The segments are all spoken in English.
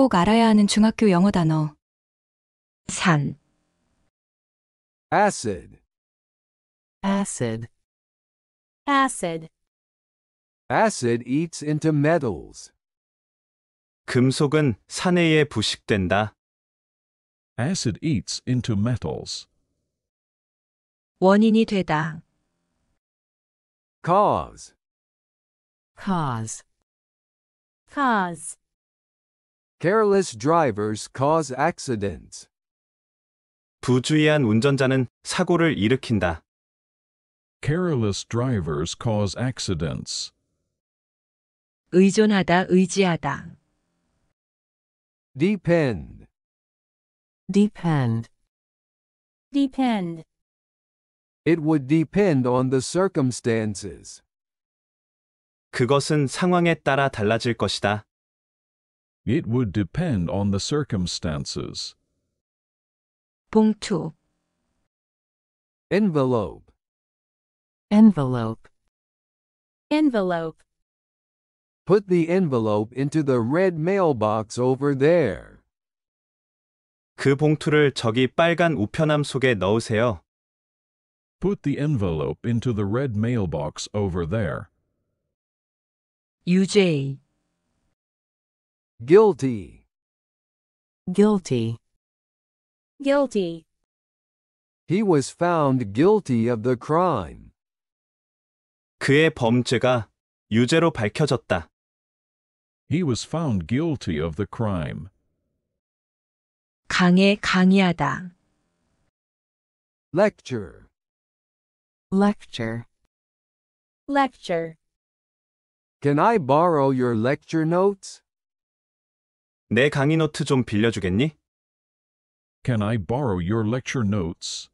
꼭 알아야 하는 중학교 영어 단어. 산, acid, acid, acid. acid eats into metals, 금속은 산해에 부식된다. Acid eats into metals. 원인이 되다. cause, cause, cause. Careless drivers cause accidents. 부주의한 운전자는 사고를 일으킨다. Careless drivers cause accidents. 의존하다, 의지하다. Depend. Depend. Depend. It would depend on the circumstances. 그것은 상황에 따라 달라질 것이다. It would depend on the circumstances. 봉투 envelope envelope envelope Put the envelope into the red mailbox over there. 그 봉투를 저기 빨간 우편함 속에 넣으세요. Put the envelope into the red mailbox over there. UJ Guilty. Guilty. Guilty. He was found guilty of the crime. 그의 범죄가 유죄로 밝혀졌다. He was found guilty of the crime. 강해 강의하다. Lecture. Lecture. Lecture. Can I borrow your lecture notes? 내 강의 노트 좀 빌려주겠니? Can I borrow your lecture notes?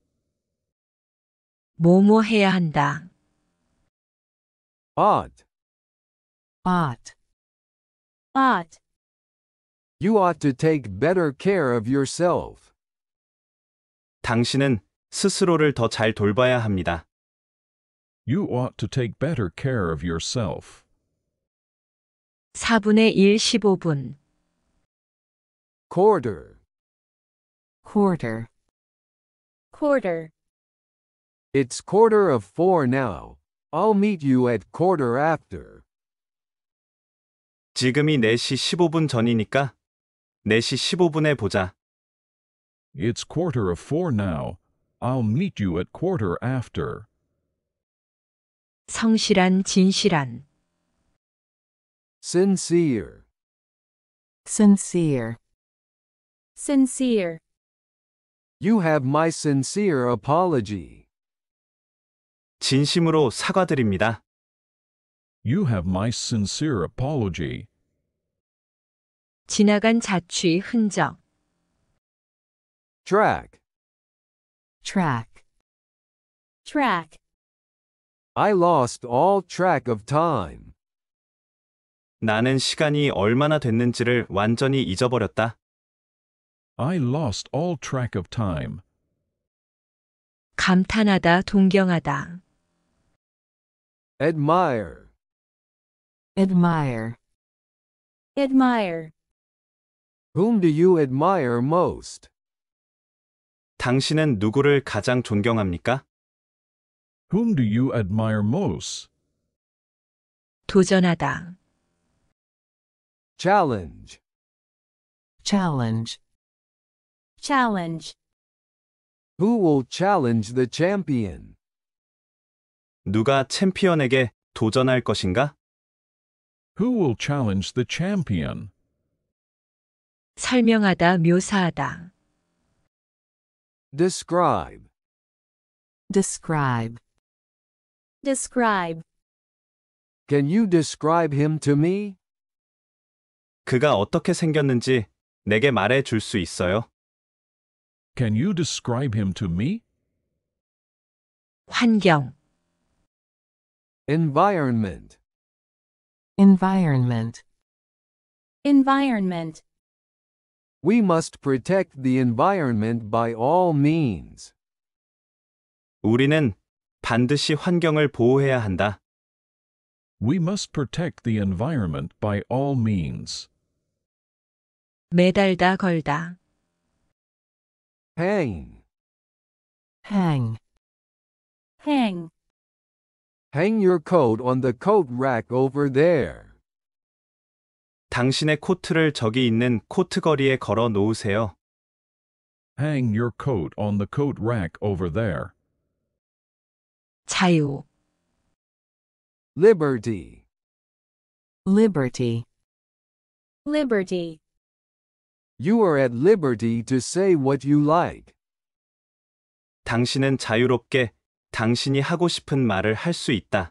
뭐뭐 해야 한다. Odd. Ought. Ought. You ought to take better care of yourself. 당신은 스스로를 더 잘 돌봐야 합니다. You ought to take better care of yourself. 4분의 1 15분. quarter quarter quarter It's quarter of four now. I'll meet you at quarter after. 지금이 4시 15분 전이니까 4시 15분에 보자. It's quarter of four now. I'll meet you at quarter after. 성실한 진실한 sincere sincere sincere. You have my sincere apology. 진심으로 사과드립니다. You have my sincere apology. 지나간 자취 흔적 Track. track, track. I lost all track of time. 나는 시간이 얼마나 됐는지를 완전히 잊어버렸다. I lost all track of time. 감탄하다, 동경하다. Admire. Admire. Admire. Whom do you admire most? 당신은 누구를 가장 존경합니까? Whom do you admire most? 도전하다. Challenge. Challenge. challenge. Who will challenge the champion? 누가 챔피언에게 도전할 것인가? Who will challenge the champion? 설명하다, 묘사하다. Describe. Describe. Describe. Can you describe him to me? 그가 어떻게 생겼는지 내게 말해 줄 수 있어요? Can you describe him to me? 환경 environment environment environment we must protect the environment by all means 우리는 반드시 환경을 보호해야 한다. We must protect the environment by all means. 매달다 걸다 hang hang hang hang your coat on the coat rack over there 당신의 코트를 저기 있는 코트걸이에 걸어 놓으세요. Hang your coat on the coat rack over there. 자유 liberty liberty liberty you are at liberty to say what you like. 당신은 자유롭게 당신이 하고 싶은 말을 할 수 있다.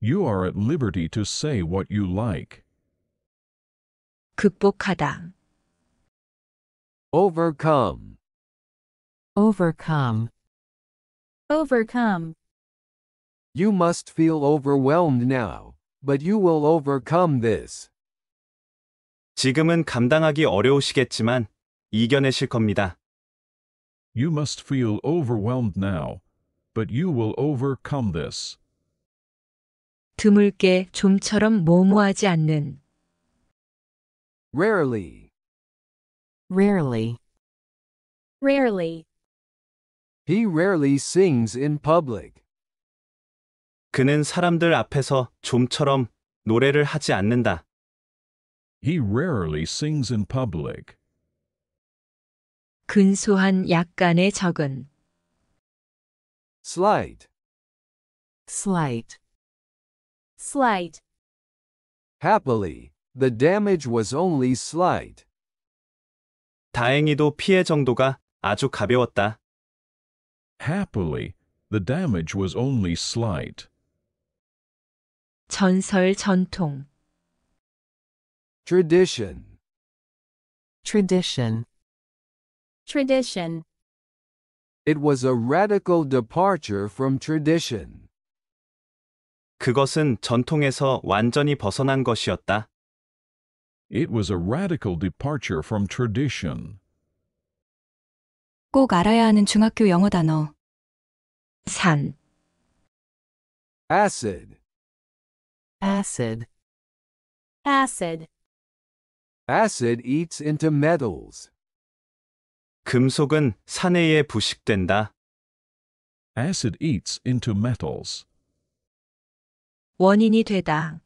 You are at liberty to say what you like. 극복하다. Overcome. overcome, overcome. You must feel overwhelmed now, but you will overcome this. 지금은 감당하기 어려우시겠지만 이겨내실 겁니다. You must feel overwhelmed now, but you will overcome this. 드물게 좀처럼 모모하지 않는 Rarely. Rarely. Rarely. He rarely sings in public. 그는 사람들 앞에서 좀처럼 노래를 하지 않는다. He rarely sings in public. 근소한 약간의 적은 Slight. slight slight Happily, the damage was only slight. 다행히도 피해 정도가 아주 가벼웠다. Happily, the damage was only slight. 전설 전통 Tradition. Tradition. Tradition. It was a radical departure from tradition. 그것은 전통에서 완전히 벗어난 것이었다. It was a radical departure from tradition. 꼭 알아야 하는 중학교 영어 단어. 산, Acid. acid, Acid. Acid eats into metals. 금속은 산해에 부식된다. Acid eats into metals. 원인이 되다.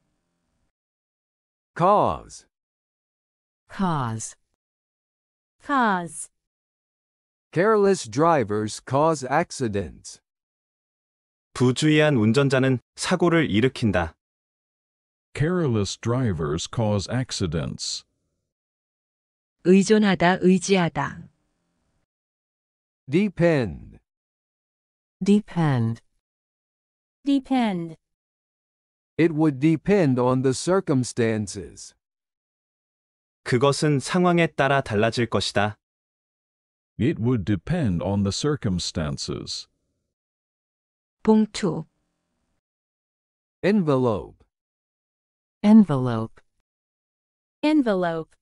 Cause. cause cause Careless drivers cause accidents. 부주의한 운전자는 사고를 일으킨다. Careless drivers cause accidents. 의존하다 의지하다 depend, depend, depend. It would depend on the circumstances. 그것은 상황에 따라 달라질 것이다. It would depend on the circumstances. 봉투 Envelope, envelope, envelope.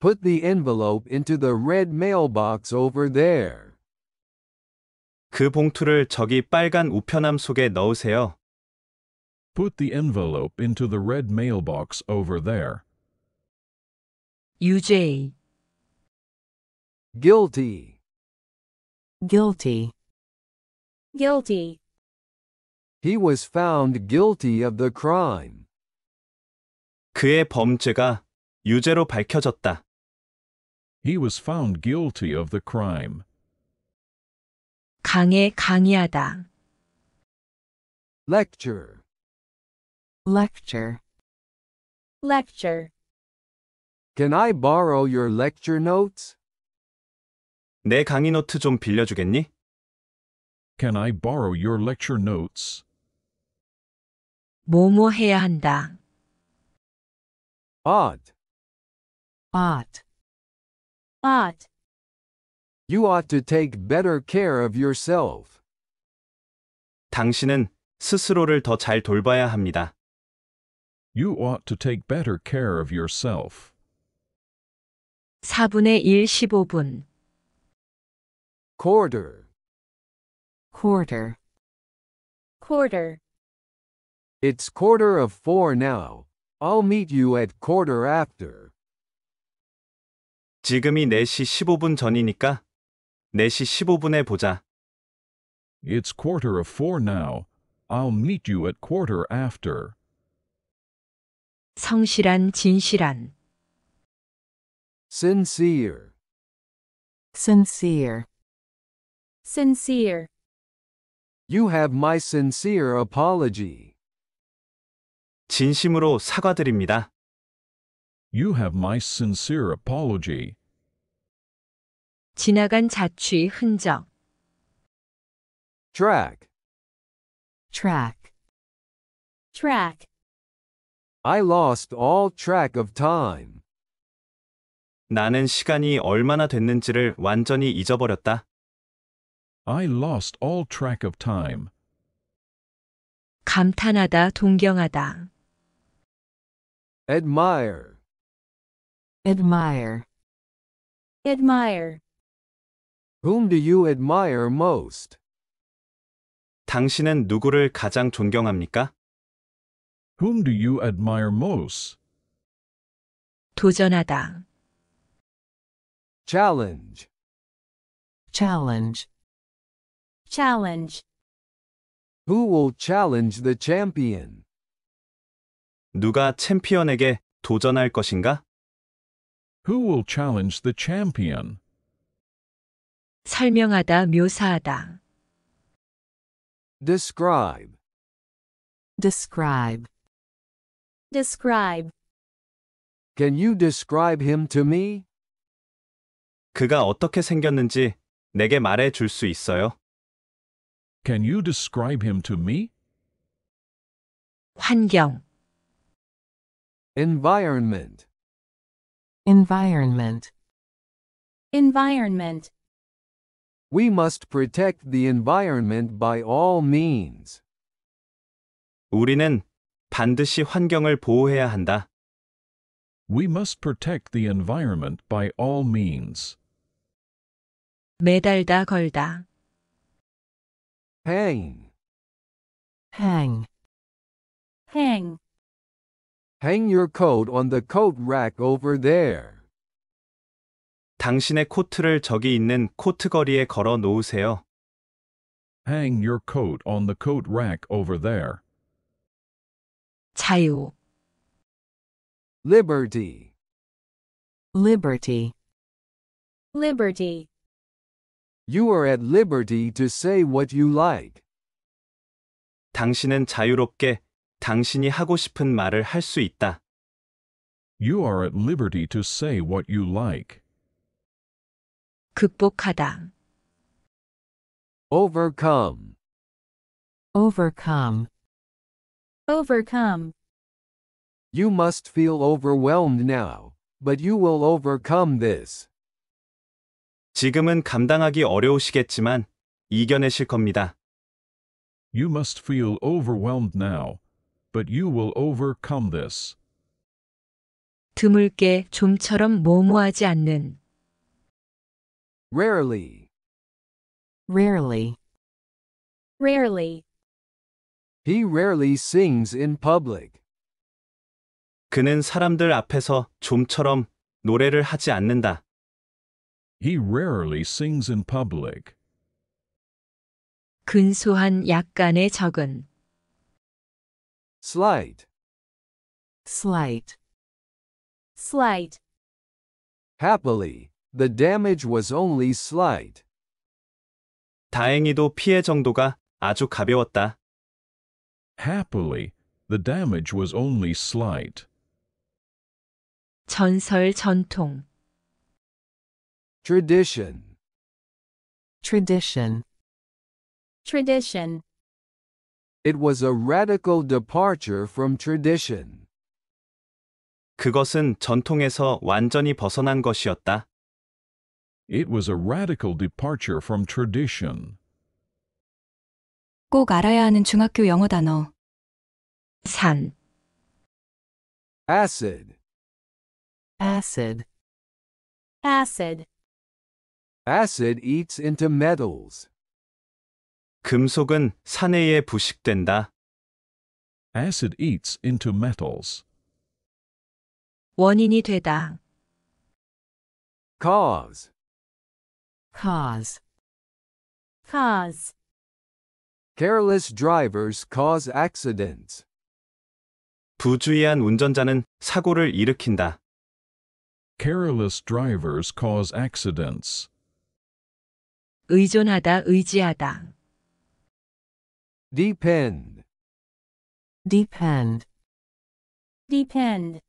Put the envelope into the red mailbox over there. 그 봉투를 저기 빨간 우편함 속에 넣으세요. Put the envelope into the red mailbox over there. UJ Guilty. Guilty. Guilty. He was found guilty of the crime. 그의 범죄가 유죄로 밝혀졌다. He was found guilty of the crime. 강해 강의하다. lecture lecture lecture Can I borrow your lecture notes? 내 강의 노트 좀 빌려주겠니? Can I borrow your lecture notes? 뭐뭐 해야 한다. odd odd ought. You ought to take better care of yourself. 당신은 스스로를 더 잘 돌봐야 합니다. You ought to take better care of yourself. 4분의 1 15분 Quarter. quarter quarter It's quarter of four now. I'll meet you at quarter after. 지금이 4시 15분 전이니까 4시 15분에 보자. It's quarter of four now. I'll meet you at quarter after. 성실한 진실한 sincere, sincere, sincere. You have my sincere apology. 진심으로 사과드립니다. You have my sincere apology. 지나간 자취 흔적 Track. track track I lost all track of time. 나는 시간이 얼마나 됐는지를 완전히 잊어버렸다. I lost all track of time. 감탄하다 동경하다 Admire. admire admire Whom do you admire most? 당신은 누구를 가장 존경합니까? Whom do you admire most? 도전하다 Challenge. challenge challenge Who will challenge the champion? 누가 챔피언에게 도전할 것인가? Who will challenge the champion? 설명하다, 묘사하다. Describe. Describe. Describe. Can you describe him to me? 그가 어떻게 생겼는지 내게 말해 있어요? Can you describe him to me? 환경. Environment. Environment. Environment. We must protect the environment by all means. 우리는 반드시 환경을 보호해야 한다. We must protect the environment by all means. 매달다 걸다. Hang. Hang. Hang. Hang your coat on the coat rack over there. 당신의 코트를 저기 있는 코트걸이에 걸어 놓으세요. Hang your coat on the coat rack over there. 자유 Liberty. liberty, liberty, You are at liberty to say what you like. 당신은 자유롭게 당신이 하고 싶은 말을 할 있다. You are at liberty to say what you like. 극복하다. overcome, overcome, overcome. You must feel overwhelmed now, but you will overcome this. 지금은 감당하기 어려우시겠지만 이겨내실 겁니다. You must feel overwhelmed now, but you will overcome this. 드물게 좀처럼 모모하지 않는 Rarely. Rarely. Rarely. He rarely sings in public. 그는 사람들 앞에서 좀처럼 노래를 하지 않는다. He rarely sings in public. 근소한 약간의 적은 Slight. Slight. Slight. Happily, the damage was only slight. 다행히도 피해 정도가 아주 가벼웠다. Happily, the damage was only slight. 전설 전통 Tradition. tradition tradition it was a radical departure from tradition. 그것은 전통에서 완전히 벗어난 것이었다. It was a radical departure from tradition. 꼭 알아야 하는 중학교 영어 단어. 산 acid acid acid acid eats into metals 금속은 사내에 부식된다. Acid eats into metals. 원인이 되다. cause, cause, cause. Careless drivers cause accidents. 부주의한 운전자는 사고를 일으킨다. Careless drivers cause accidents. 의존하다, 의지하다. Depend. Depend. Depend.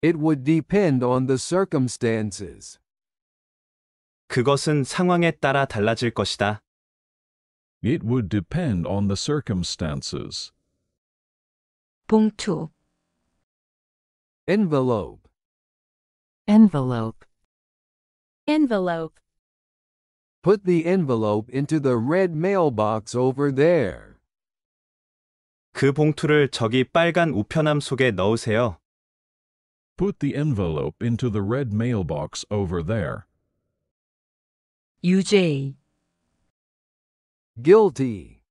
It would depend on the circumstances. 그것은 상황에 따라 달라질 것이다. It would depend on the circumstances. 봉투 Envelope. envelope envelope Put the envelope into the red mailbox over there. 그 봉투를 저기 빨간 우편함 속에 넣으세요. Put the envelope into the red mailbox over there. UJ Guilty.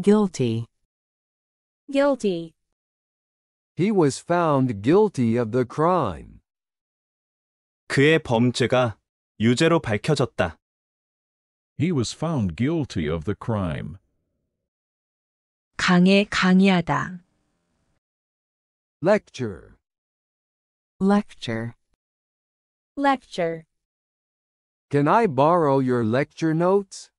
Guilty. Guilty. He was found guilty of the crime. 그의 범죄가 유죄로 밝혀졌다. He was found guilty of the crime. 강해 강의하다. lecture lecture lecture Can I borrow your lecture notes?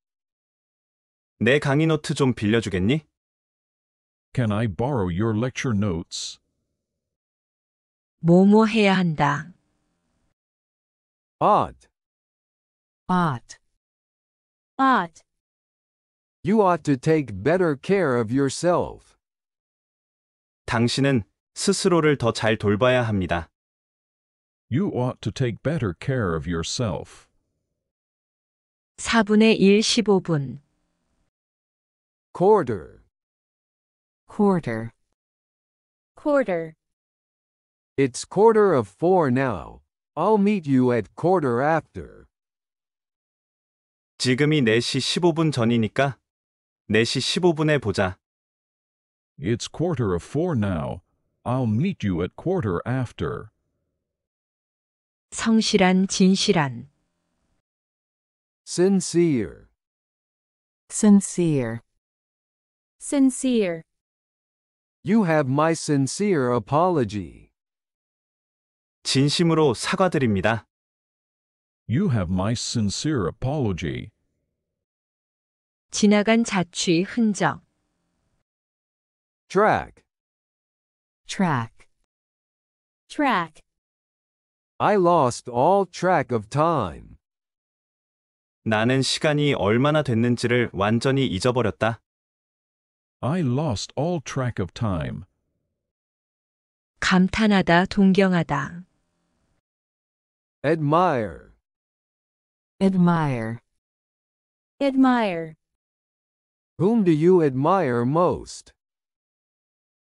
내 강의 노트 좀 빌려주겠니? Can I borrow your lecture notes? 뭐뭐 해야 한다. odd odd ought. You ought to take better care of yourself. 당신은 스스로를 더 잘 돌봐야 합니다. You ought to take better care of yourself. 4분의 1 15분 Quarter. quarter, quarter, It's quarter of four now. I'll meet you at quarter after. 지금이 4시 15분 전이니까 4시 15분에 보자. It's quarter of four now. I'll meet you at quarter after. 성실한 진실한 sincere, sincere, sincere. You have my sincere apology. 진심으로 사과드립니다. You have my sincere apology. 지나간 자취 흔적 track track track I lost all track of time. 나는 시간이 얼마나 됐는지를 완전히 잊어버렸다. I lost all track of time. 감탄하다, 동경하다. admire admire admire Whom do you admire most?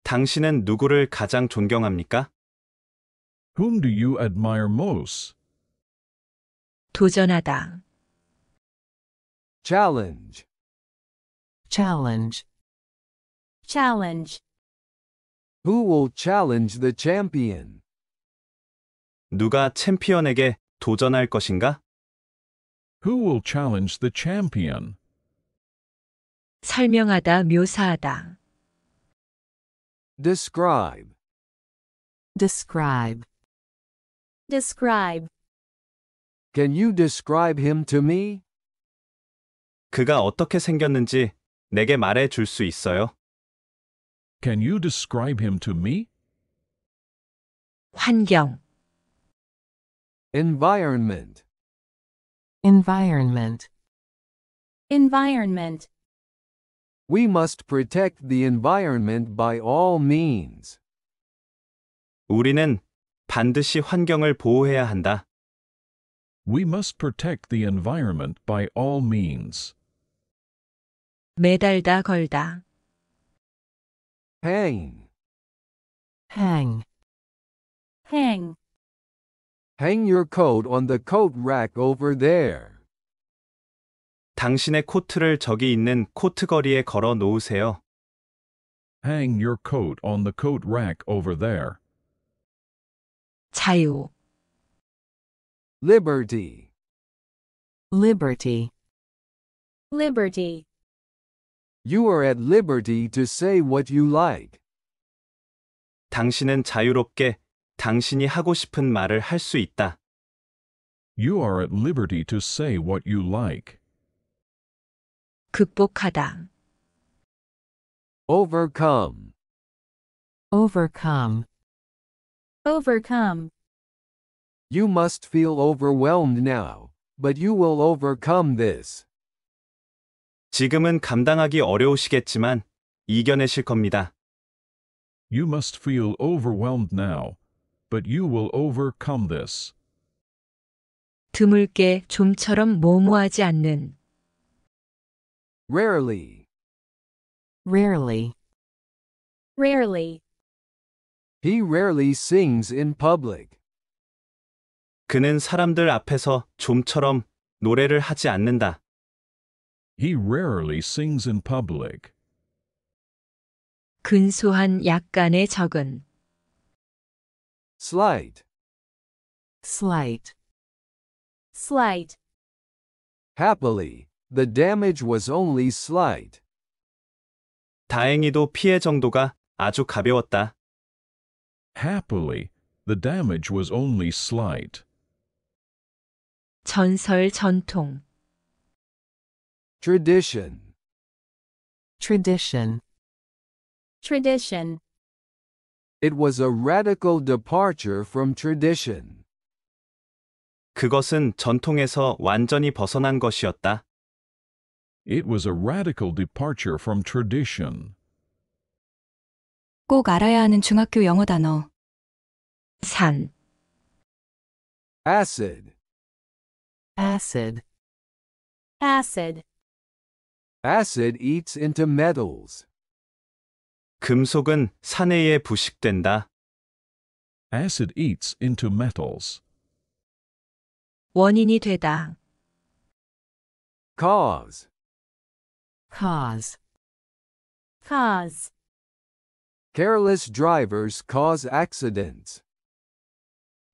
당신은 누구를 가장 존경합니까? Whom do you admire most? 도전하다, Challenge. Challenge. challenge, Who will challenge the champion? 누가 챔피언에게 도전할 것인가? Who will challenge the champion? 설명하다 묘사하다 describe describe describe Can you describe him to me? 그가 어떻게 생겼는지 내게 말해 줄 수 있어요? Can you describe him to me? 환경 environment environment environment We must protect the environment by all means. 우리는 반드시 환경을 보호해야 한다. We must protect the environment by all means. 매달다 걸다. Hang. Hang. Hang. Hang your coat on the coat rack over there. 당신의 코트를 저기 있는 코트거리에 걸어 놓으세요. Hang your coat on the coat rack over there. 자유 liberty, liberty, liberty. You are at liberty to say what you like. 당신은 자유롭게 당신이 하고 싶은 말을 할 수 있다. You are at liberty to say what you like. 극복하다. overcome, overcome, overcome. You must feel overwhelmed now, but you will overcome this. 지금은 감당하기 어려우시겠지만 이겨내실 겁니다. You must feel overwhelmed now, but you will overcome this. 드물게 좀처럼 모모하지 않는 Rarely. Rarely. Rarely. He rarely sings in public. 그는 사람들 앞에서 좀처럼 노래를 하지 않는다. He rarely sings in public. 근소한 약간의 적은 Slight. slight, slight, Happily. The damage was only slight. 다행히도 피해 정도가 아주 가벼웠다. Happily, the damage was only slight. 전설 전통 Tradition. tradition, tradition, It was a radical departure from tradition. 그것은 전통에서 완전히 벗어난 것이었다. It was a radical departure from tradition. 꼭 알아야 하는 중학교 영어 단어. 산 acid acid acid acid eats into metals 금속은 산해에 부식된다. Acid eats into metals. 원인이 되다. cause Cause. Cause. Careless drivers cause accidents.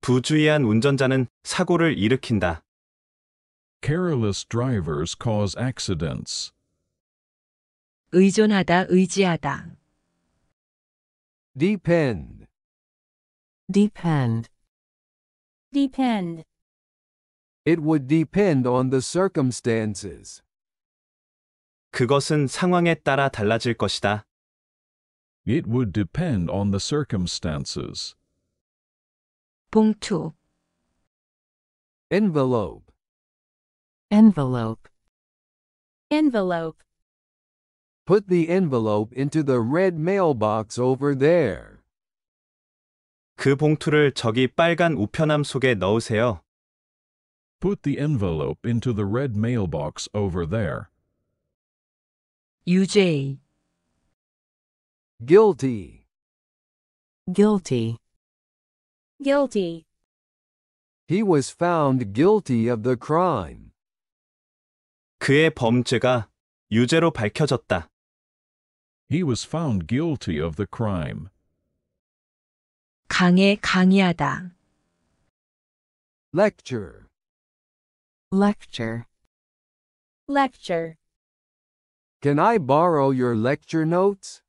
부주의한 운전자는 사고를 일으킨다. Careless drivers cause accidents. 의존하다, 의지하다. Depend. Depend. Depend. It would depend on the circumstances. 그것은 상황에 따라 달라질 것이다. It would depend on the circumstances. 봉투 envelope envelope envelope Put the envelope into the red mailbox over there. 그 봉투를 저기 빨간 우편함 속에 넣으세요. Put the envelope into the red mailbox over there. UJ guilty guilty guilty He was found guilty of the crime. 그의 범죄가 유죄로 밝혀졌다. He was found guilty of the crime. 강해 강의하다 Lecture lecture lecture can I borrow your lecture notes?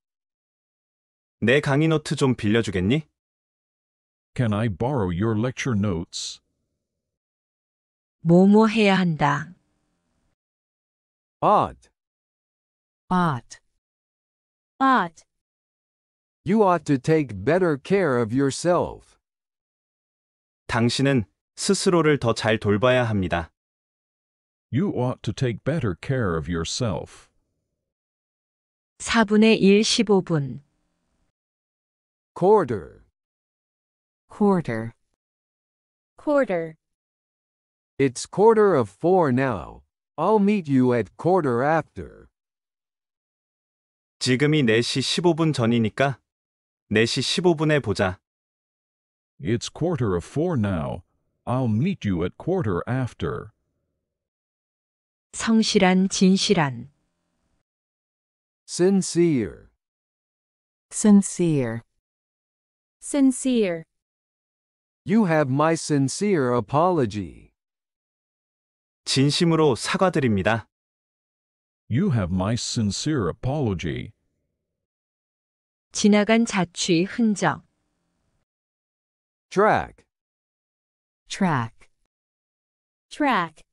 내 강의 노트 좀 빌려주겠니? Can I borrow your lecture notes? 뭐뭐 해야 한다. Odd. Ought. Ought. You ought to take better care of yourself. 당신은 스스로를 더 잘 돌봐야 합니다. You ought to take better care of yourself. 4분의 1 15분 quarter, quarter, quarter. It's quarter of four now. I'll meet you at quarter after. 지금이 4시 15분 전이니까 4시 15분에 보자. It's quarter of four now. I'll meet you at quarter after. 성실한 진실한 Sincere. Sincere. Sincere. You have my sincere apology. 진심으로 사과드립니다. You have my sincere apology. 지나간 자취 흔적. Track. Track. Track.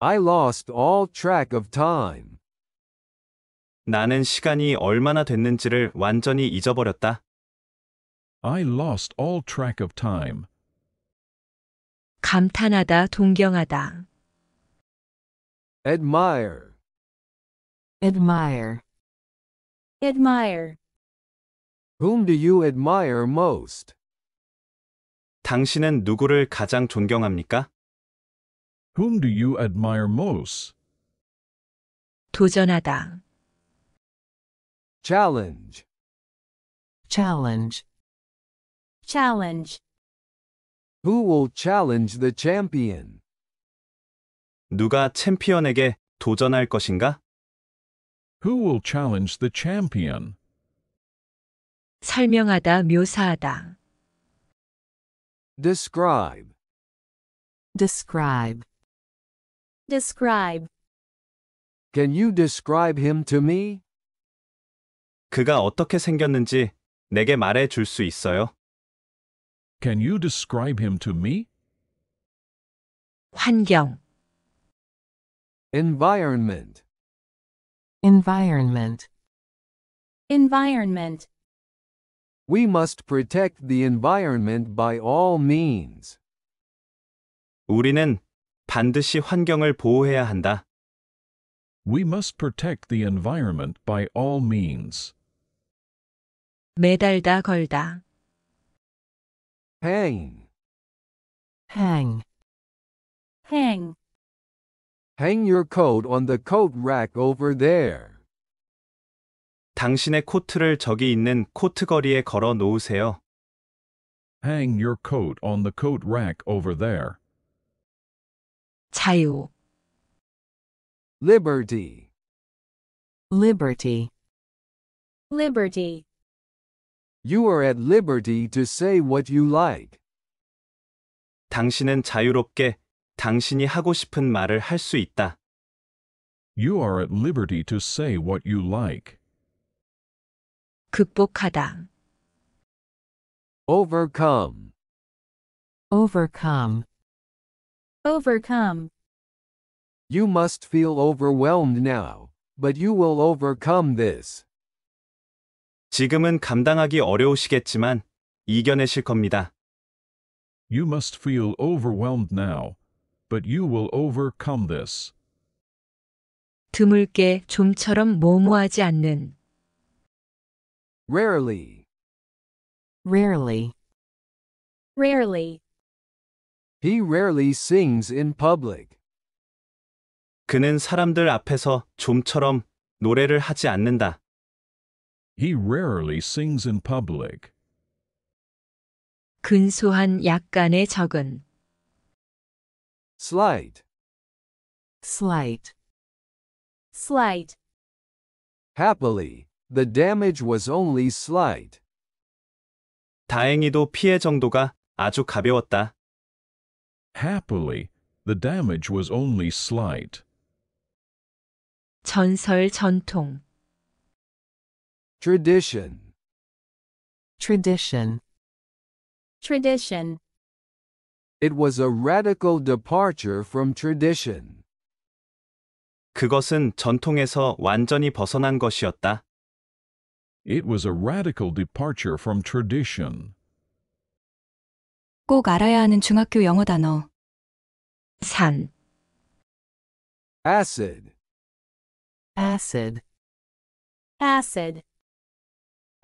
I lost all track of time. 나는 시간이 얼마나 됐는지를 완전히 잊어버렸다. I lost all track of time. 감탄하다, 동경하다. admire, admire, admire. Whom do you admire most? 당신은 누구를 가장 존경합니까? Whom do you admire most? 도전하다. Challenge. Challenge. Challenge. Who will challenge the champion? 누가 챔피언에게 도전할 것인가? Who will challenge the champion? 설명하다, 묘사하다. Describe. Describe. Describe. Can you describe him to me? 그가 어떻게 생겼는지 내게 말해 줄 수 있어요? Can you describe him to me? 환경, environment, environment, environment, We must protect the environment by all means. 우리는 반드시 환경을 보호해야 한다. We must protect the environment by all means. 매달다 걸다 hang, hang, hang, hang your coat on the coat rack over there. 당신의 코트를 저기 있는 코트걸이에 걸어 놓으세요. Hang your coat on the coat rack over there. 자유, liberty, liberty, liberty, you are at liberty to say what you like. 당신은 자유롭게 당신이 하고 싶은 말을 할 수 있다. You are at liberty to say what you like. 극복하다. Overcome. Overcome. Overcome. You must feel overwhelmed now, but you will overcome this. 지금은 감당하기 어려우시겠지만 이겨내실 겁니다. You must feel overwhelmed now, but you will overcome this. 드물게 좀처럼 모모하지 않는 Rarely. Rarely. Rarely. He rarely sings in public. 그는 사람들 앞에서 좀처럼 노래를 하지 않는다. He rarely sings in public. 근소한 약간의 적은 slight, slight, slight. Happily, the damage was only slight. 다행히도 피해 정도가 아주 가벼웠다. Happily, the damage was only slight. 전설 전통 Tradition. Tradition. Tradition. It was a radical departure from tradition. 그것은 전통에서 완전히 벗어난 것이었다. It was a radical departure from tradition. 꼭 알아야 하는 중학교 영어 단어. 산. Acid. Acid. Acid.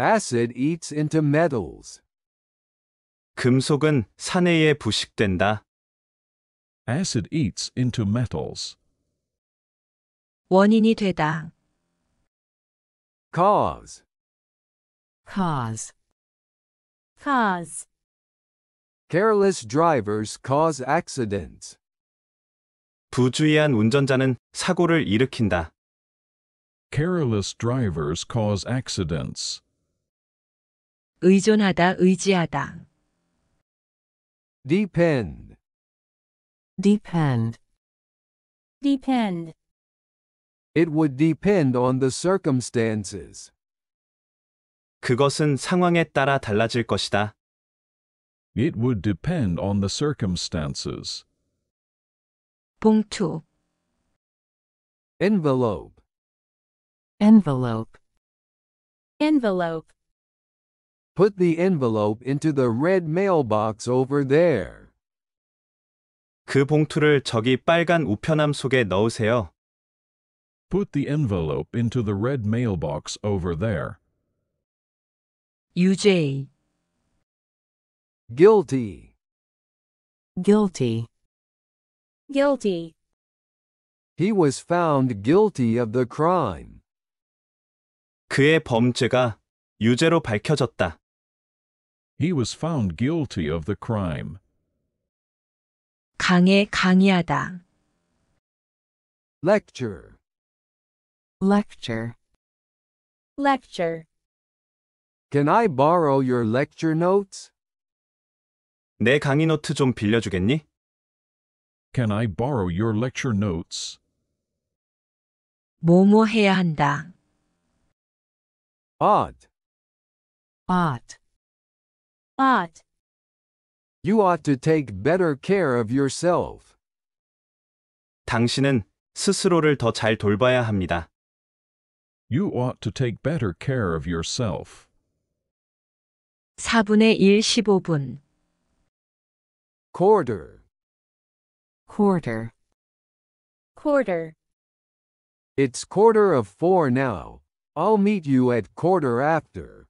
Acid eats into metals. 금속은 산해에 부식된다. Acid eats into metals. 원인이 되다. Cause. Cause. Cause. Careless drivers cause accidents. 부주의한 운전자는 사고를 일으킨다. Careless drivers cause accidents. 의존하다 의지하다 depend, depend, depend. It would depend on the circumstances. 그것은 상황에 따라 달라질 것이다. It would depend on the circumstances. 봉투 Envelope, envelope, envelope. Put the envelope into the red mailbox over there. 그 봉투를 저기 빨간 우편함 속에 넣으세요. Put the envelope into the red mailbox over there. UJ guilty guilty guilty He was found guilty of the crime. 그의 범죄가 유죄로 밝혀졌다. He was found guilty of the crime. 강해 강의하다. lecture lecture lecture Can I borrow your lecture notes? 내 강의 노트 좀 빌려주겠니? Can I borrow your lecture notes? 뭐뭐 해야 한다. odd odd ought. You ought to take better care of yourself. 당신은 스스로를 더 잘 돌봐야 합니다. You ought to take better care of yourself. 4분의 1 15분 Quarter. quarter, quarter, It's quarter of four now. I'll meet you at quarter after.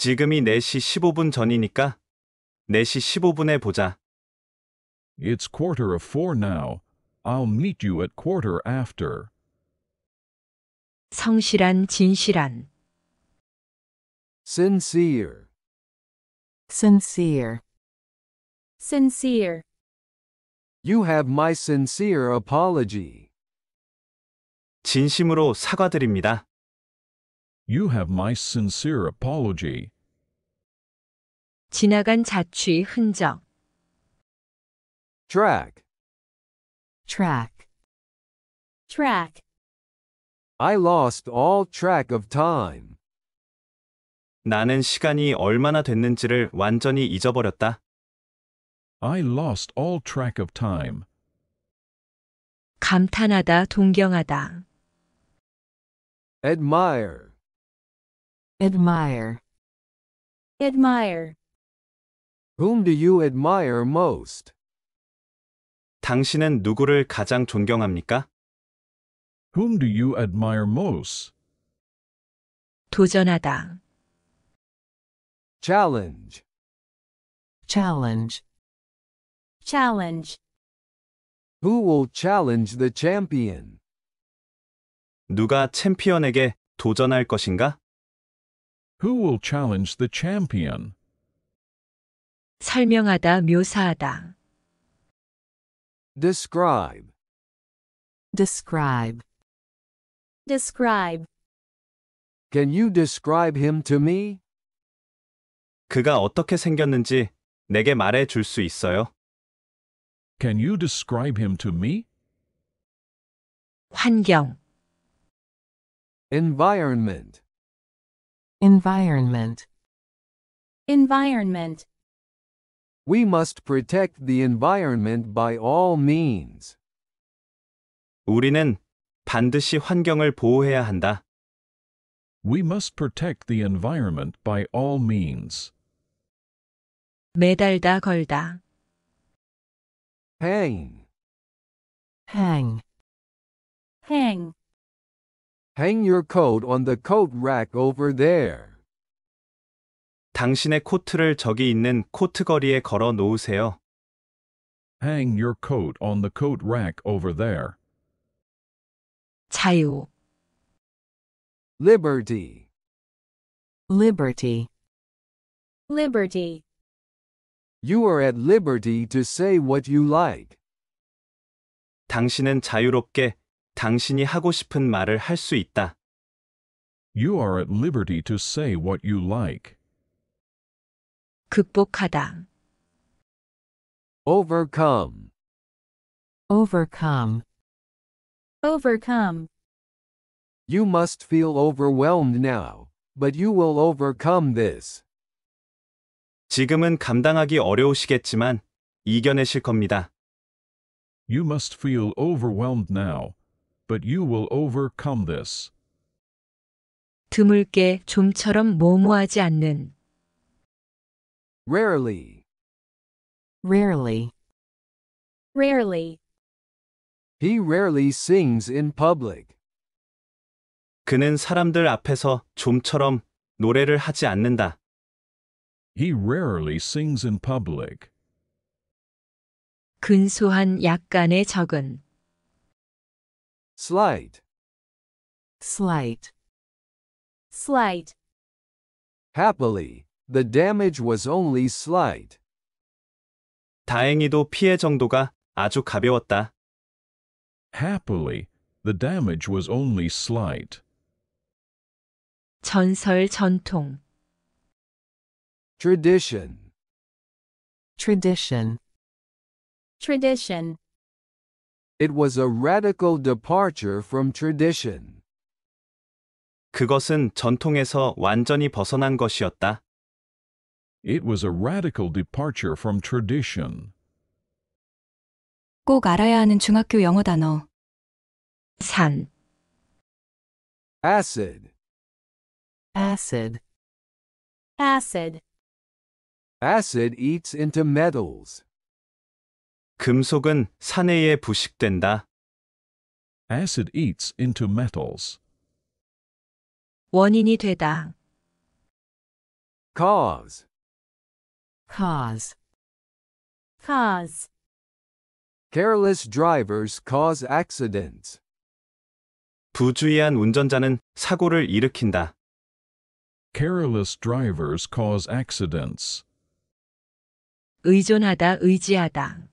지금이 4시 15분 전이니까 4시 15분에 보자. It's quarter of four now. I'll meet you at quarter after. 성실한 진실한 sincere, sincere, sincere. You have my sincere apology. 진심으로 사과드립니다. You have my sincere apology. 지나간 자취 흔적 Track. track track I lost all track of time. 나는 시간이 얼마나 됐는지를 완전히 잊어버렸다. I lost all track of time. 감탄하다 동경하다 Admire. admire admire Whom do you admire most? 당신은 누구를 가장 존경합니까? Whom do you admire most? 도전하다 Challenge. challenge challenge Who will challenge the champion? 누가 챔피언에게 도전할 것인가? Who will challenge the champion? 설명하다, 묘사하다. Describe. Describe. Describe. Can you describe him to me? 그가 어떻게 생겼는지 내게 말해 있어요? Can you describe him to me? 환경. Environment. Environment. Environment. We must protect the environment by all means. 우리는 반드시 환경을 보호해야 한다. We must protect the environment by all means. 매달다 걸다. Hang. Hang. Hang. Hang your coat on the coat rack over there. 당신의 코트를 저기 있는 코트걸이에 걸어 놓으세요. Hang your coat on the coat rack over there. 자유 Liberty. liberty, liberty, You are at liberty to say what you like. 당신은 자유롭게 당신이 하고 싶은 말을 할 있다. You are at liberty to say what you like. 극복하다. overcome, overcome, overcome. You must feel overwhelmed now, but you will overcome this. 지금은 감당하기 어려우시겠지만 이겨내실 겁니다. You must feel overwhelmed now, but you will overcome this. 드물게 좀처럼 모모하지 않는 Rarely. Rarely. Rarely. He rarely sings in public. 그는 사람들 앞에서 좀처럼 노래를 하지 않는다. He rarely sings in public. 근소한 약간의 적은 Slight. Slight. Slight. Happily, the damage was only slight. 다행히도 피해 정도가 아주 가벼웠다. Happily, the damage was only slight. 전설 전통 Tradition. Tradition. Tradition. It was a radical departure from tradition. 그것은 전통에서 완전히 벗어난 것이었다. It was a radical departure from tradition. 꼭 알아야 하는 중학교 영어 단어. 산 acid acid acid acid eats into metals 금속은 사내에 부식된다. Acid eats into metals. 원인이 되다. cause, cause, cause. Careless drivers cause accidents. 부주의한 운전자는 사고를 일으킨다. Careless drivers cause accidents. 의존하다, 의지하다.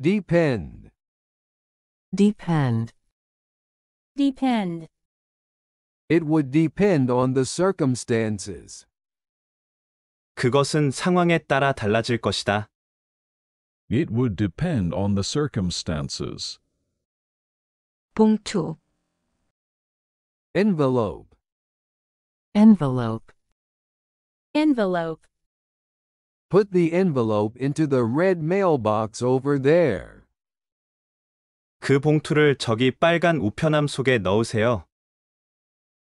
Depend. Depend. Depend. It would depend on the circumstances. 그것은 상황에 따라 달라질 것이다. It would depend on the circumstances. 봉투 Envelope. envelope envelope Put the envelope into the red mailbox over there. 그 봉투를 저기 빨간 우편함 속에 넣으세요.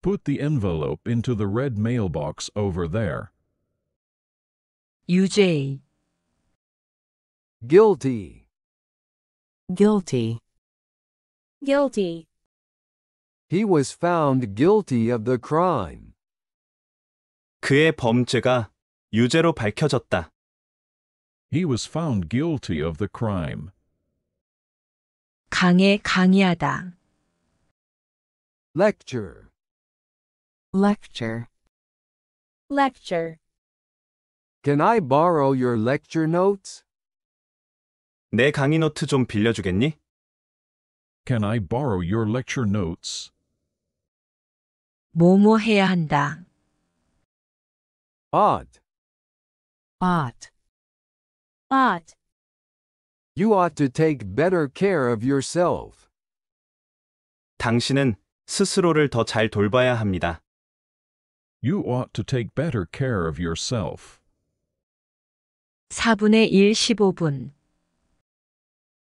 Put the envelope into the red mailbox over there. UJ guilty, guilty, guilty. He was found guilty of the crime. 그의 범죄가 유죄로 밝혀졌다. He was found guilty of the crime. 강해 강의하다. lecture lecture lecture Can I borrow your lecture notes? 내 강의 노트 좀 빌려주겠니? Can I borrow your lecture notes? 뭐 뭐 해야 한다. odd odd ought. You ought to take better care of yourself. 당신은 스스로를 더 잘 돌봐야 합니다. You ought to take better care of yourself. 4분의 1 15분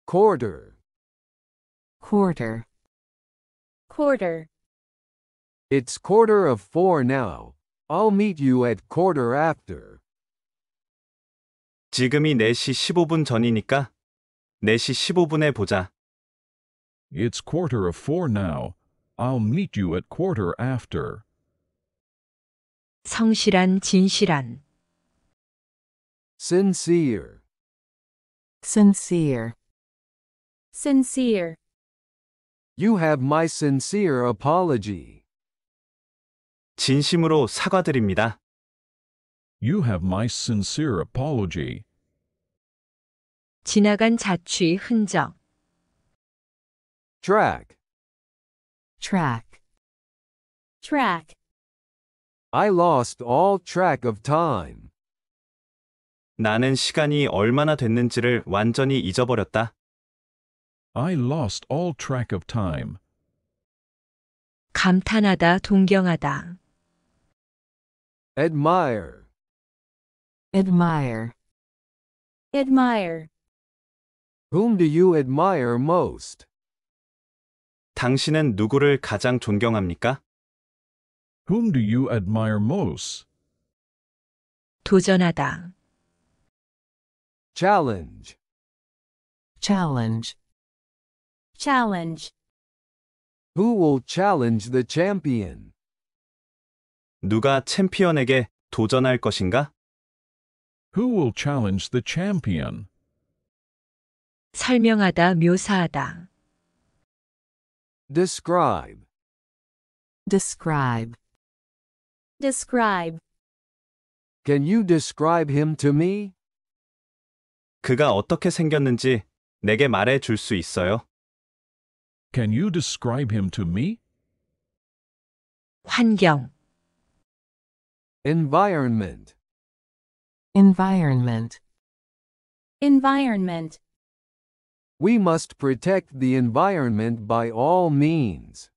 Quarter. quarter quarter It's quarter of four now. I'll meet you at quarter after. 지금이 4시 15분 전이니까 4시 15분에 보자. It's quarter of four now. I'll meet you at quarter after. 성실한 진실한 sincere, sincere, sincere. You have my sincere apology. 진심으로 사과드립니다. You have my sincere apology. 지나간 자취 흔적 Track. track track I lost all track of time. 나는 시간이 얼마나 됐는지를 완전히 잊어버렸다. I lost all track of time. 감탄하다 동경하다 Admire. admire admire Whom do you admire most? 당신은 누구를 가장 존경합니까? Whom do you admire most? 도전하다 Challenge. challenge challenge Who will challenge the champion? 누가 챔피언에게 도전할 것인가? Who will challenge the champion? 설명하다, 묘사하다. Describe. Describe. Describe. Can you describe him to me? 그가 어떻게 생겼는지 내게 말해 있어요? Can you describe him to me? 환경. Environment. Environment. Environment. We must protect the environment by all means.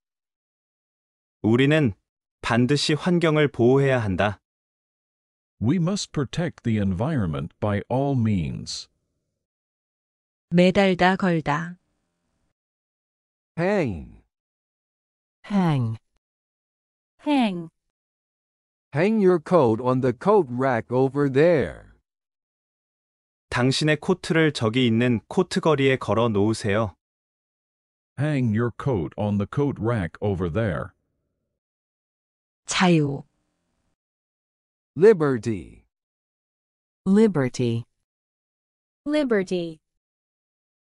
우리는 반드시 환경을 보호해야 한다. We must protect the environment by all means. 매달다 걸다. Hang. Hang. Hang. Hang your coat on the coat rack over there. 당신의 코트를 저기 있는 거리에 걸어 놓으세요. Hang your coat on the coat rack over there. 자유 Liberty. liberty, liberty,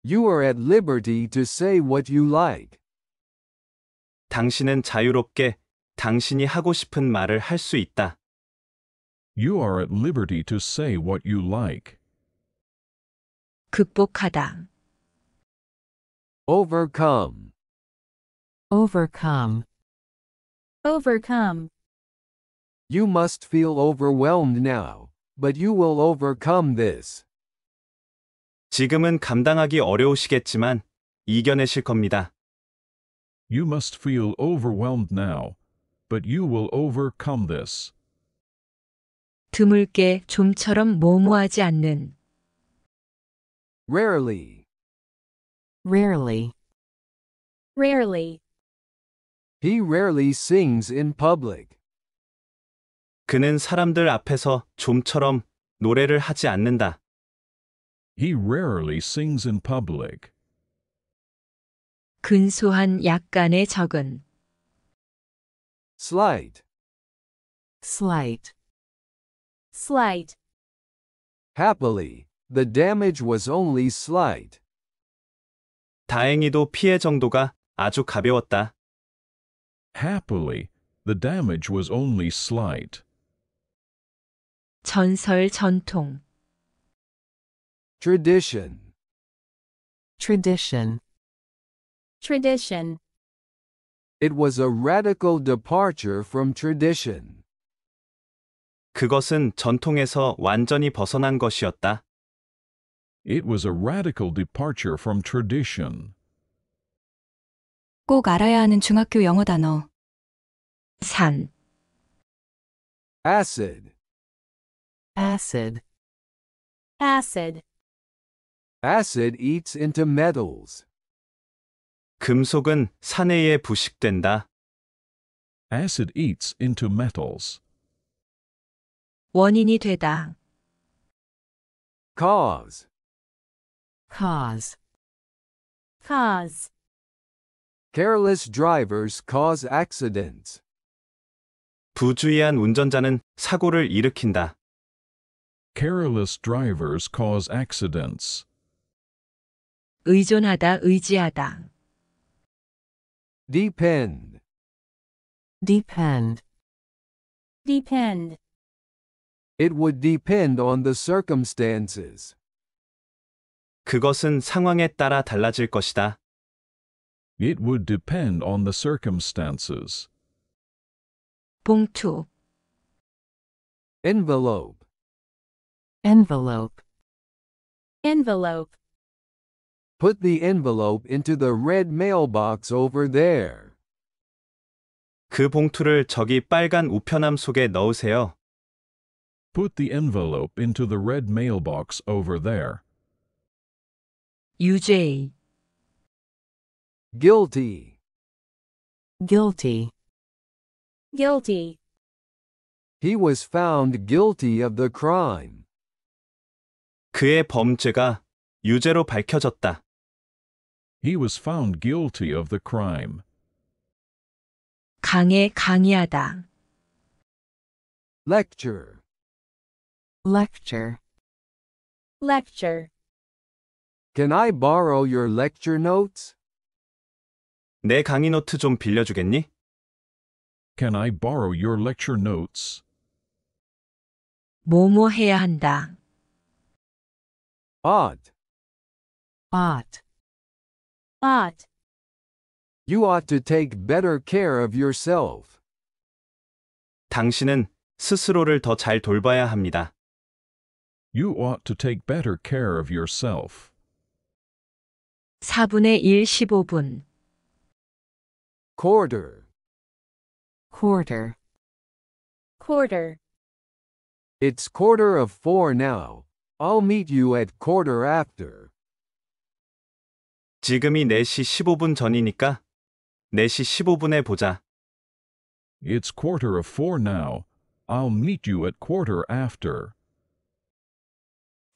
You are at liberty to say what you like. 당신은 자유롭게 당신이 하고 싶은 말을 할 있다. You are at liberty to say what you like. 극복하다. overcome, overcome, overcome. You must feel overwhelmed now, but you will overcome this. 지금은 감당하기 어려우시겠지만 이겨내실 겁니다. You must feel overwhelmed now, but you will overcome this. 드물게 좀처럼 모모하지 않는 Rarely. Rarely. Rarely. He rarely sings in public. 그는 사람들 앞에서 좀처럼 노래를 하지 않는다. He rarely sings in public. 근소한 약간의 적은 Slight, Slight. Slight. Happily, the damage was only slight. 다행히도 피해 정도가 아주 가벼웠다. Happily, the damage was only slight. 전설 전통. Tradition. Tradition. Tradition. It was a radical departure from tradition. 그것은 전통에서 완전히 벗어난 것이었다. It was a radical departure from tradition. 꼭 알아야 하는 중학교 영어 단어. 산 acid acid acid acid eats into metals 금속은 사내에 부식된다. Acid eats into metals. 원인이 되다. cause, cause, cause. Careless drivers cause accidents. 부주의한 운전자는 사고를 일으킨다. Careless drivers cause accidents. 의존하다, 의지하다. Depend. Depend. Depend. It would depend on the circumstances. 그것은 상황에 따라 달라질 것이다. It would depend on the circumstances. 봉투 Envelope. envelope envelope Put the envelope into the red mailbox over there. 그 봉투를 저기 빨간 우편함 속에 넣으세요. Put the envelope into the red mailbox over there. UJ Guilty. Guilty. Guilty. He was found guilty of the crime. 그의 범죄가 유죄로 밝혀졌다. He was found guilty of the crime. 강해 강의하다. lecture, lecture, lecture. Can I borrow your lecture notes? 내 강의 노트 좀 빌려주겠니? Can I borrow your lecture notes? 뭐뭐 해야 한다. odd, odd, ought. You ought to take better care of yourself. 당신은 스스로를 더 잘 돌봐야 합니다. You ought to take better care of yourself. 4분의 1 15분 Quarter. quarter quarter It's quarter of four now. I'll meet you at quarter after. 지금이 4시 15분 전이니까 4시 15분에 보자. It's quarter of four now. I'll meet you at quarter after.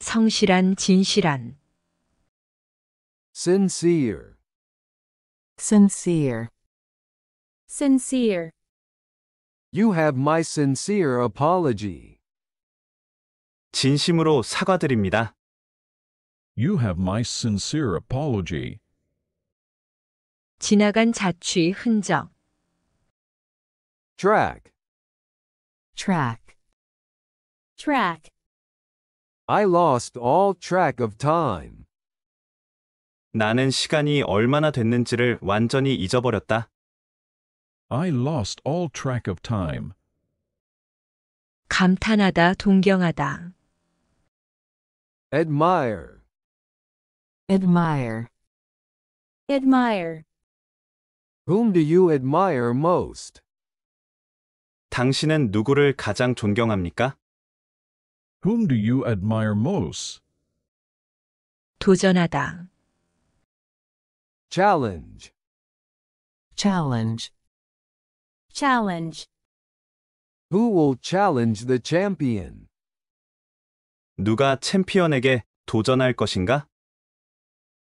성실한 진실한 sincere, sincere, sincere. You have my sincere apology. 진심으로 사과드립니다. You have my sincere apology. 지나간 자취 흔적 Track. track track I lost all track of time. 나는 시간이 얼마나 됐는지를 완전히 잊어버렸다. I lost all track of time. 감탄하다 동경하다 Admire. admire admire Whom do you admire most? 당신은 누구를 가장 존경합니까? Whom do you admire most? 도전하다 challenge, challenge challenge Who will challenge the champion? 누가 챔피언에게 도전할 것인가?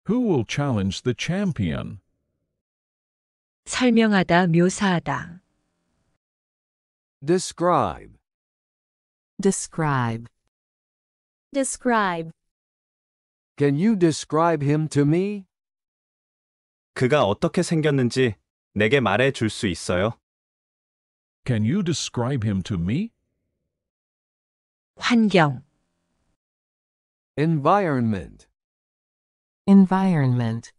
Who will challenge the champion? 설명하다, 묘사하다. Describe. Describe. Describe. Can you describe him to me? 그가 어떻게 생겼는지 내게 말해 있어요? Can you describe him to me? 환경. Environment. Environment.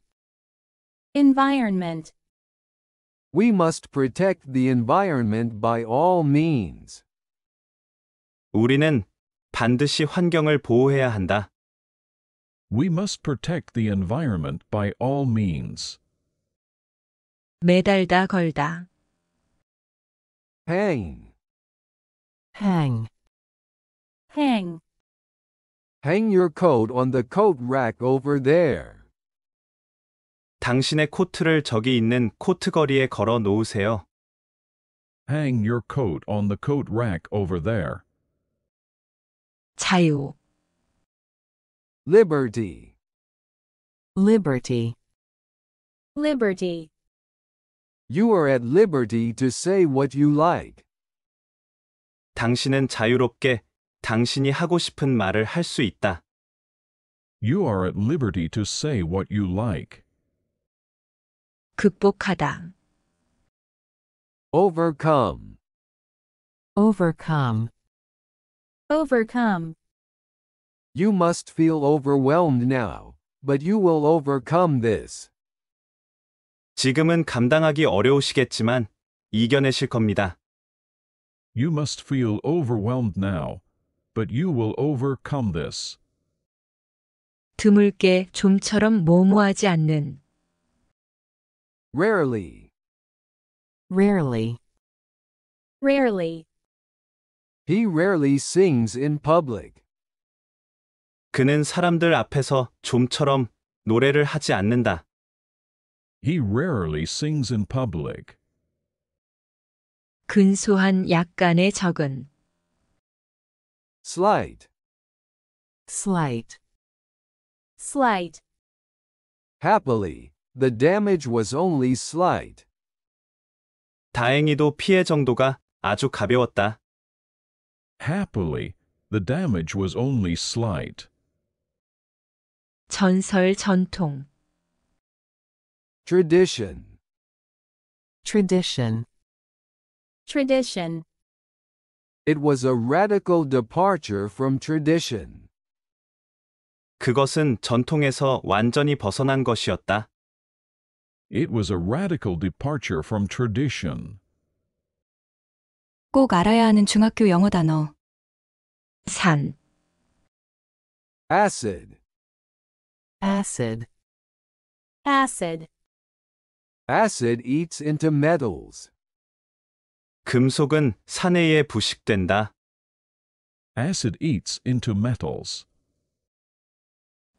Environment. We must protect the environment by all means. 우리는 반드시 환경을 보호해야 한다. We must protect the environment by all means. 매달다 걸다. Hang. Hang. Hang. Hang your coat on the coat rack over there. 당신의 코트를 저기 있는 거리에 걸어 놓으세요. Hang your coat on the coat rack over there. 자유 Liberty. liberty liberty You are at liberty to say what you like. 당신은 자유롭게 당신이 하고 싶은 말을 할 있다. You are at liberty to say what you like. 극복하다. overcome, overcome, overcome. You must feel overwhelmed now, but you will overcome this. 지금은 감당하기 어려우시겠지만 이겨내실 겁니다. You must feel overwhelmed now, but you will overcome this. 드물게 좀처럼 모모하지 않는 Rarely. Rarely. Rarely. He rarely sings in public. 그는 사람들 앞에서 좀처럼 노래를 하지 않는다. He rarely sings in public. 근소한 약간의 적은 Slight, Slight. Slight. Happily, the damage was only slight. 다행히도 피해 정도가 아주 가벼웠다. Happily, the damage was only slight. 전설 전통 Tradition. tradition, Tradition. It was a radical departure from tradition. 그것은 전통에서 완전히 벗어난 것이었다. It was a radical departure from tradition. 꼭 알아야 하는 중학교 영어 단어. 산 acid acid acid acid eats into metals 금속은 사내에 부식된다. Acid eats into metals.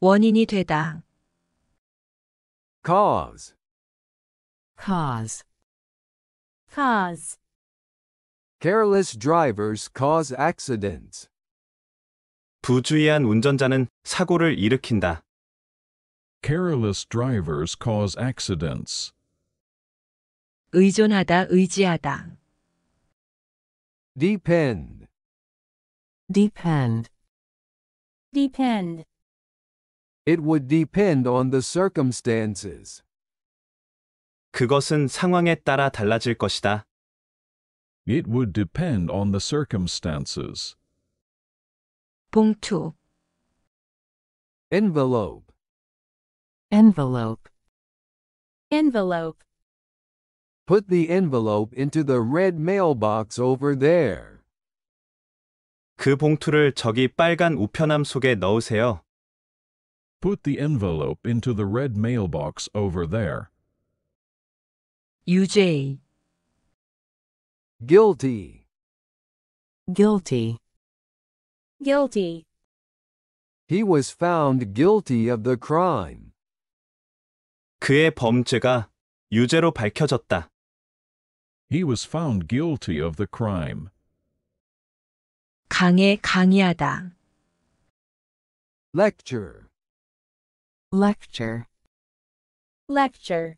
원인이 되다. cause cause cause careless drivers cause accidents 부주의한 운전자는 사고를 일으킨다. Careless drivers cause accidents. 의존하다, 의지하다. Depend. Depend. Depend. It would depend on the circumstances. 그것은 상황에 따라 달라질 것이다. It would depend on the circumstances. 봉투 Envelope. envelope envelope Put the envelope into the red mailbox over there. 그 봉투를 저기 빨간 우편함 속에 넣으세요. Put the envelope into the red mailbox over there. UJ Guilty. Guilty. Guilty. He was found guilty of the crime. 그의 범죄가 유죄로 밝혀졌다. He was found guilty of the crime. 강해 강의하다. lecture lecture lecture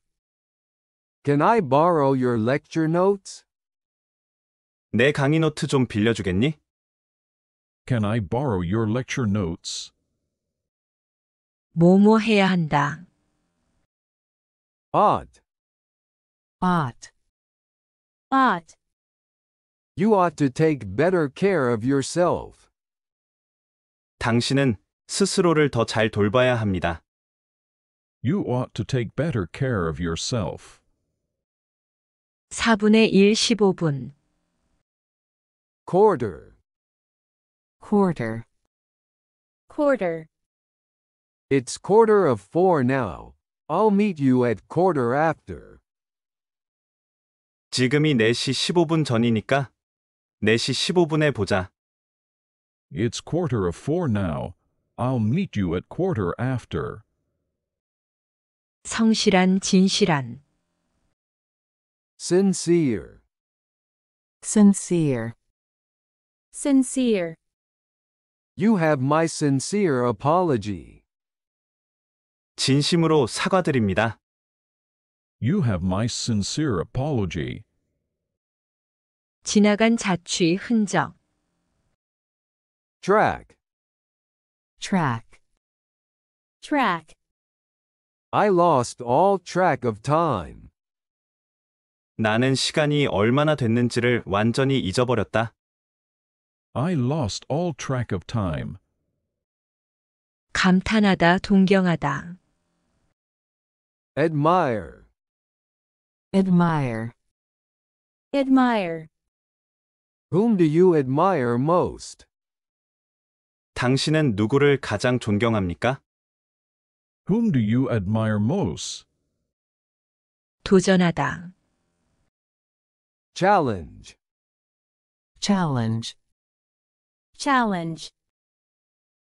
Can I borrow your lecture notes? 내 강의 노트 좀 빌려주겠니? Can I borrow your lecture notes? 뭐뭐 해야 한다. odd odd ought. You ought to take better care of yourself. 당신은 스스로를 더 잘 돌봐야 합니다. You ought to take better care of yourself. 4분의 1 15분 Quarter. quarter, quarter, It's quarter of four now. I'll meet you at quarter after. 지금이 4시 15분 전이니까 4시 15분에 보자. It's quarter of four now. I'll meet you at quarter after. 성실한 진실한 sincere, sincere, sincere. You have my sincere apology. 진심으로 사과드립니다. You have my sincere apology. 지나간 자취 흔적 Track. track track I lost all track of time. 나는 시간이 얼마나 됐는지를 완전히 잊어버렸다. I lost all track of time. 감탄하다 동경하다 Admire. admire admire Whom do you admire most? 당신은 누구를 가장 존경합니까? Whom do you admire most? 도전하다 challenge, challenge challenge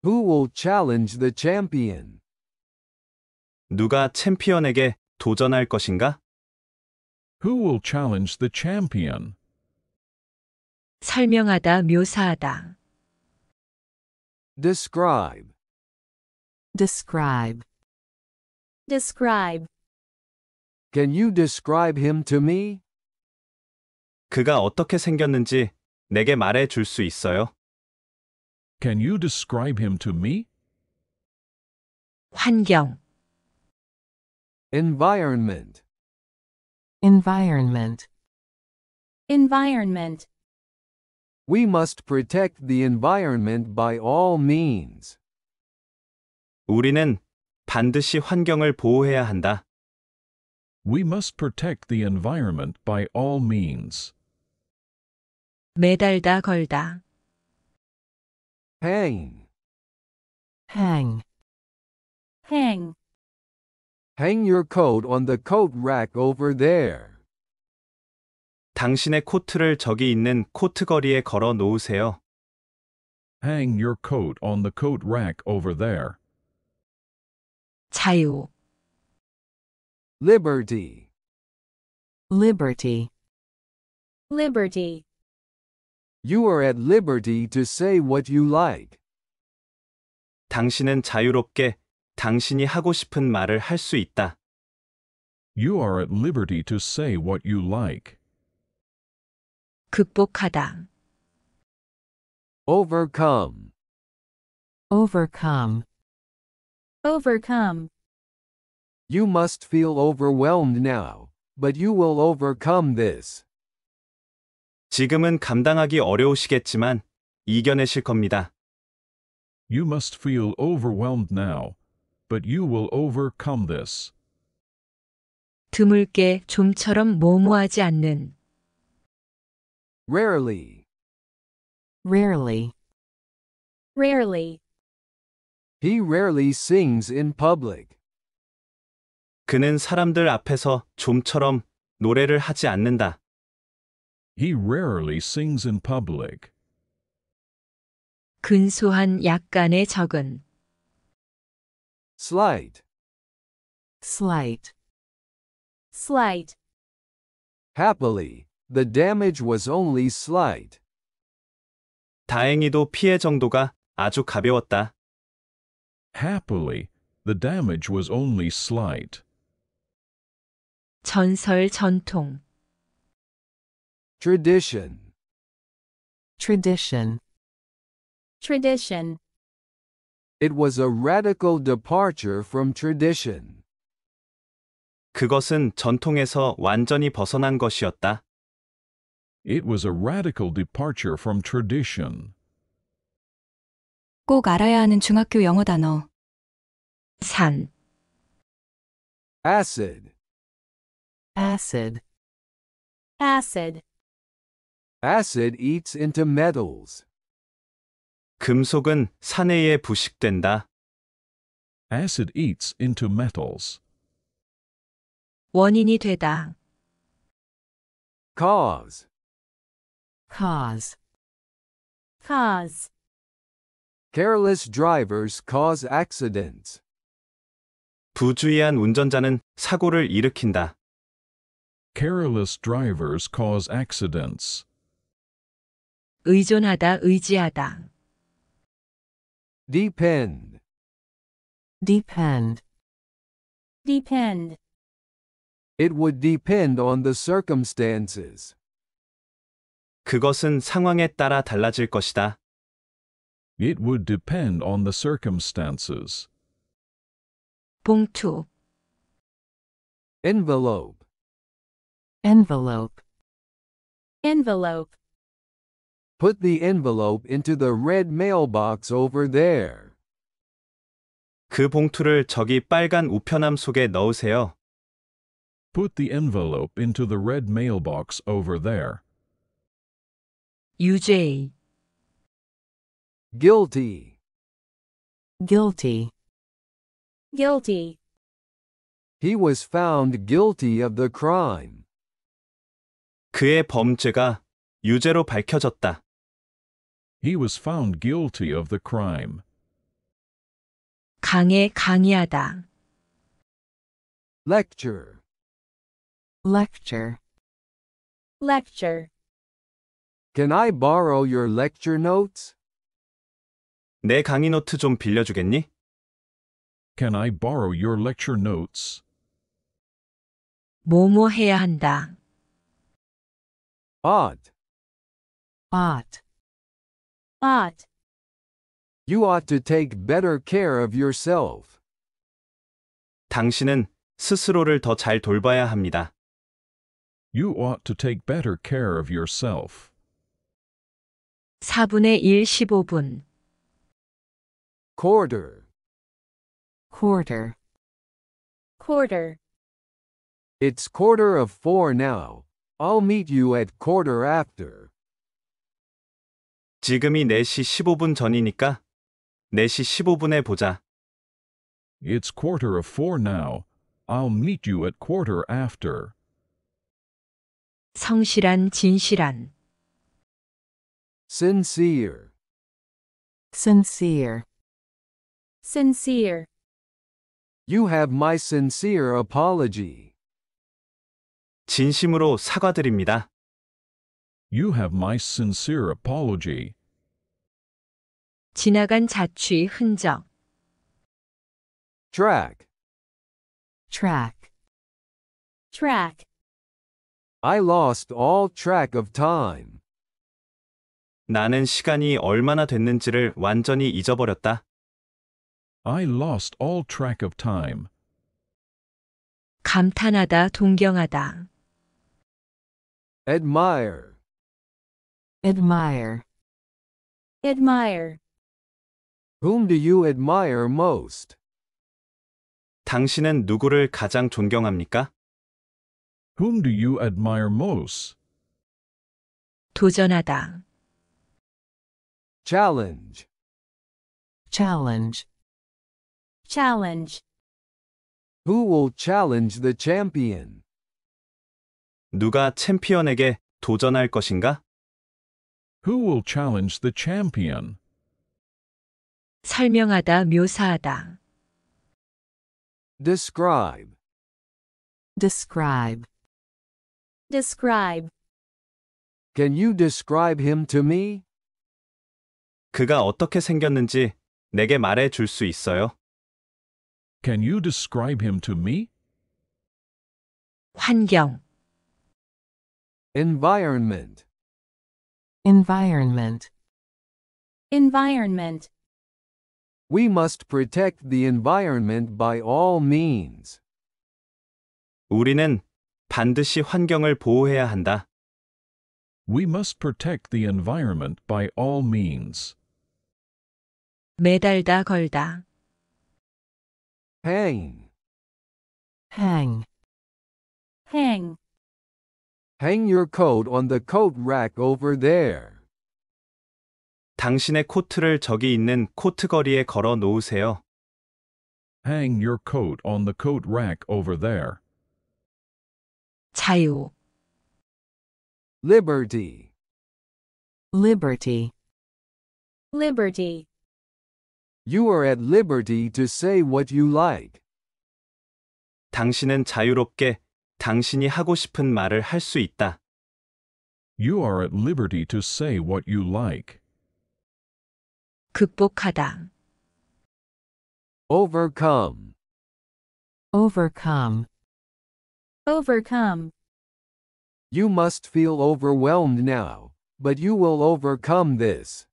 Who will challenge the champion? 누가 챔피언에게 도전할 것인가? Who will challenge the champion? 설명하다, 묘사하다. Describe. Describe. Describe. Can you describe him to me? 그가 어떻게 생겼는지 내게 말해 있어요? Can you describe him to me? 환경. Environment. Environment. Environment. We must protect the environment by all means. 우리는 반드시 환경을 보호해야 한다. We must protect the environment by all means. 매달다 걸다. Hang. Hang. Hang. Hang your coat on the coat rack over there. 당신의 코트를 저기 있는 거리에 걸어 놓으세요. Hang your coat on the coat rack over there. 자유, Liberty. liberty, liberty, You are at liberty to say what you like. 당신은 자유롭게 당신이 하고 싶은 말을 할 있다. You are at liberty to say what you like. 극복하다. overcome, overcome, overcome. You must feel overwhelmed now, but you will overcome this. 지금은 감당하기 어려우시겠지만 이겨내실 겁니다. You must feel overwhelmed now, but you will overcome this. 드물게 좀처럼 모모하지 않는 Rarely. Rarely. Rarely. He rarely sings in public. 그는 사람들 앞에서 좀처럼 노래를 하지 않는다. He rarely sings in public. 근소한 약간의 적은 Slight. Slight. Slight. Happily, the damage was only slight. 다행히도 피해 정도가 아주 가벼웠다. Happily, the damage was only slight. 전설 전통 Tradition. Tradition. Tradition. It was a radical departure from tradition. 그것은 전통에서 완전히 벗어난 것이었다. It was a radical departure from tradition. 꼭 알아야 하는 중학교 영어 단어. 산 acid acid acid acid eats into metals 금속은 사내에 부식된다. Acid eats into metals. 원인이 되다. cause cause cause careless drivers cause accidents 부주의한 운전자는 사고를 일으킨다. Careless drivers cause accidents. 의존하다, 의지하다. Depend. Depend. Depend. It would depend on the circumstances. 그것은 상황에 따라 달라질 것이다. It would depend on the circumstances. 봉투 Envelope. envelope envelope Put the envelope into the red mailbox over there. 그 봉투를 저기 빨간 우편함 속에 넣으세요. Put the envelope into the red mailbox over there. UJ Guilty. guilty, guilty, He was found guilty of the crime. 그의 범죄가 유죄로 밝혀졌다. He was found guilty of the crime. 강해 강의하다. Lecture. Lecture. Lecture. Can I borrow your lecture notes? 내 강의 노트 좀 빌려주겠니? Can I borrow your lecture notes? 뭐뭐 해야 한다. Odd. Odd ought. You ought to take better care of yourself. 당신은 스스로를 더 잘 돌봐야 합니다. You ought to take better care of yourself. 4분의 1 15분 Quarter. quarter, quarter, It's quarter of four now. I'll meet you at quarter after. 지금이 4시 15분 전이니까 4시 15분에 보자. It's quarter of four now. I'll meet you at quarter after. 성실한 진실한 sincere, sincere, sincere. You have my sincere apology. 진심으로 사과드립니다. You have my sincere apology. 지나간 자취 흔적 Track. track track I lost all track of time. 나는 시간이 얼마나 됐는지를 완전히 잊어버렸다. I lost all track of time. 감탄하다 동경하다 Admire. admire admire Whom do you admire most? 당신은 누구를 가장 존경합니까? Whom do you admire most? 도전하다 Challenge. challenge challenge Who will challenge the champion? 누가 챔피언에게 도전할 것인가? Who will challenge the champion? 설명하다, 묘사하다. Describe. Describe. Describe. Can you describe him to me? 그가 어떻게 생겼는지 내게 말해 있어요? Can you describe him to me? 환경. Environment. Environment. Environment. We must protect the environment by all means. 우리는 반드시 환경을 보호해야 한다. We must protect the environment by all means. 매달다 걸다. Hang. Hang. Hang. Hang your coat on the coat rack over there. 당신의 코트를 저기 있는 코트걸이에 걸어 놓으세요. Hang your coat on the coat rack over there. 자유 Liberty. liberty liberty, You are at liberty to say what you like. 당신은 자유롭게 당신이 하고 싶은 말을 할 있다. You are at liberty to say what you like. 극복하다. overcome, overcome, overcome. You must feel overwhelmed now, but you will overcome this.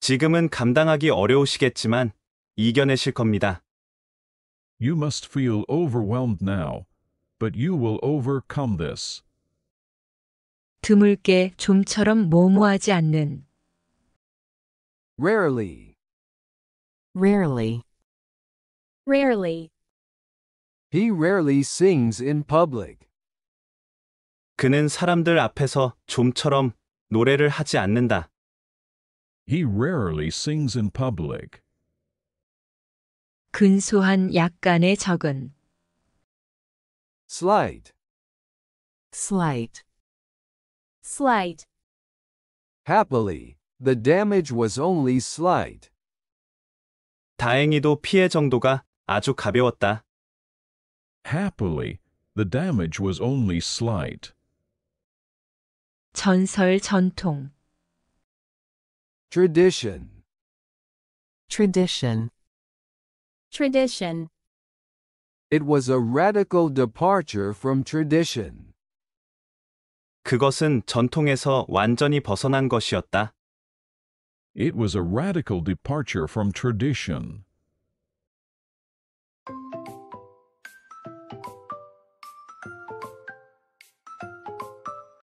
지금은 감당하기 어려우시겠지만 이겨내실 겁니다. You must feel overwhelmed now, but you will overcome this. 드물게 좀처럼 모모하지 않는 Rarely. Rarely. Rarely. He rarely sings in public. 그는 사람들 앞에서 좀처럼 노래를 하지 않는다. He rarely sings in public. 근소한 약간의 적은 Slight, Slight. Slight. Happily, the damage was only slight. 다행히도 피해 정도가 아주 가벼웠다. Happily, the damage was only slight. 전설 전통. Tradition. Tradition. Tradition. It was a radical departure from tradition. 그것은 전통에서 완전히 벗어난 것이었다. It was a radical departure from tradition.